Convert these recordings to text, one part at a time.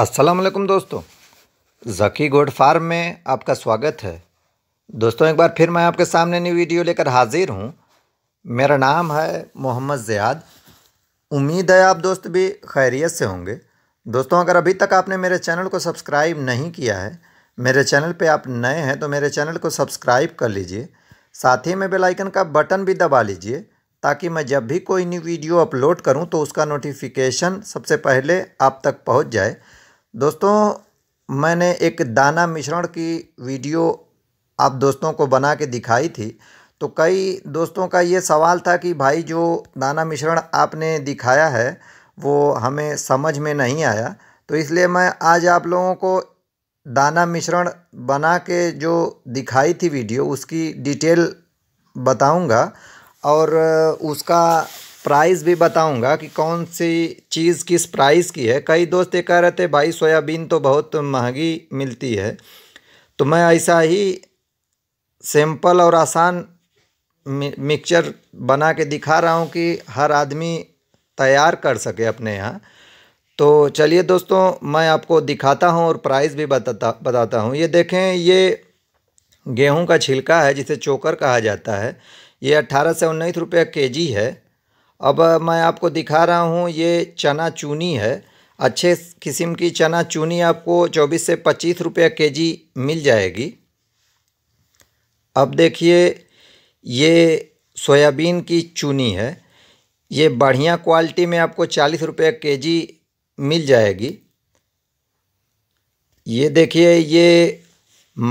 असलकुम दोस्तों जकी गोड फार्म में आपका स्वागत है दोस्तों एक बार फिर मैं आपके सामने नई वीडियो लेकर हाजिर हूँ मेरा नाम है मोहम्मद ज़ियाद उम्मीद है आप दोस्त भी खैरियत से होंगे दोस्तों अगर अभी तक आपने मेरे चैनल को सब्सक्राइब नहीं किया है मेरे चैनल पे आप नए हैं तो मेरे चैनल को सब्सक्राइब कर लीजिए साथ ही में बेलाइकन का बटन भी दबा लीजिए ताकि मैं जब भी कोई न्यू वीडियो अपलोड करूं तो उसका नोटिफिकेशन सबसे पहले आप तक पहुंच जाए दोस्तों मैंने एक दाना मिश्रण की वीडियो आप दोस्तों को बना के दिखाई थी तो कई दोस्तों का ये सवाल था कि भाई जो दाना मिश्रण आपने दिखाया है वो हमें समझ में नहीं आया तो इसलिए मैं आज आप लोगों को दाना मिश्रण बना के जो दिखाई थी वीडियो उसकी डिटेल बताऊंगा और उसका प्राइस भी बताऊंगा कि कौन सी चीज़ किस प्राइस की है कई दोस्त ये कह रहे थे भाई सोयाबीन तो बहुत महंगी मिलती है तो मैं ऐसा ही सिंपल और आसान मिक्सचर बना के दिखा रहा हूँ कि हर आदमी तैयार कर सके अपने यहाँ तो चलिए दोस्तों मैं आपको दिखाता हूँ और प्राइस भी बताता बताता हूँ ये देखें ये गेहूं का छिलका है जिसे चोकर कहा जाता है ये अट्ठारह से उन्नीस रुपये के जी है अब मैं आपको दिखा रहा हूँ ये चना चूनी है अच्छे किस्म की चना चूनी आपको चौबीस से पच्चीस के जी मिल जाएगी अब देखिए ये सोयाबीन की चूनी है ये बढ़िया क्वालिटी में आपको चालीस रुपये के जी मिल जाएगी ये देखिए ये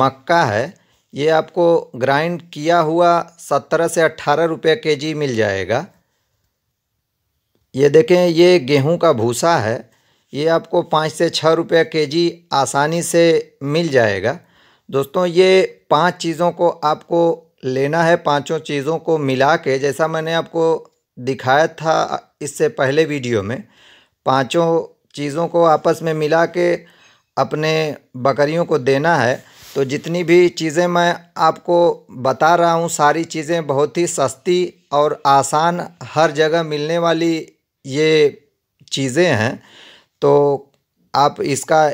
मक्का है ये आपको ग्राइंड किया हुआ सत्रह से अट्ठारह रुपये के जी मिल जाएगा ये देखें ये गेहूं का भूसा है ये आपको पाँच से छः रुपये के जी आसानी से मिल जाएगा दोस्तों ये पांच चीज़ों को आपको लेना है पांचों चीज़ों को मिला के जैसा मैंने आपको दिखाया था इससे पहले वीडियो में पांचों चीज़ों को आपस में मिला के अपने बकरियों को देना है तो जितनी भी चीज़ें मैं आपको बता रहा हूँ सारी चीज़ें बहुत ही सस्ती और आसान हर जगह मिलने वाली ये चीज़ें हैं तो आप इसका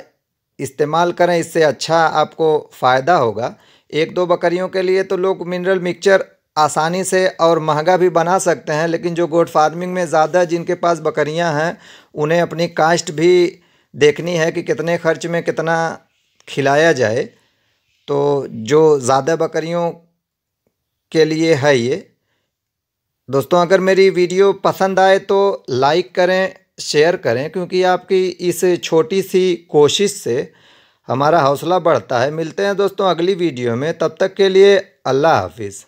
इस्तेमाल करें इससे अच्छा आपको फ़ायदा होगा एक दो बकरियों के लिए तो लोग मिनरल मिक्सचर आसानी से और महंगा भी बना सकते हैं लेकिन जो गोट फार्मिंग में ज़्यादा जिनके पास बकरियां हैं उन्हें अपनी कास्ट भी देखनी है कि कितने खर्च में कितना खिलाया जाए तो जो ज़्यादा बकरियों के लिए है ये दोस्तों अगर मेरी वीडियो पसंद आए तो लाइक करें शेयर करें क्योंकि आपकी इस छोटी सी कोशिश से हमारा हौसला बढ़ता है मिलते हैं दोस्तों अगली वीडियो में तब तक के लिए अल्लाह हाफिज़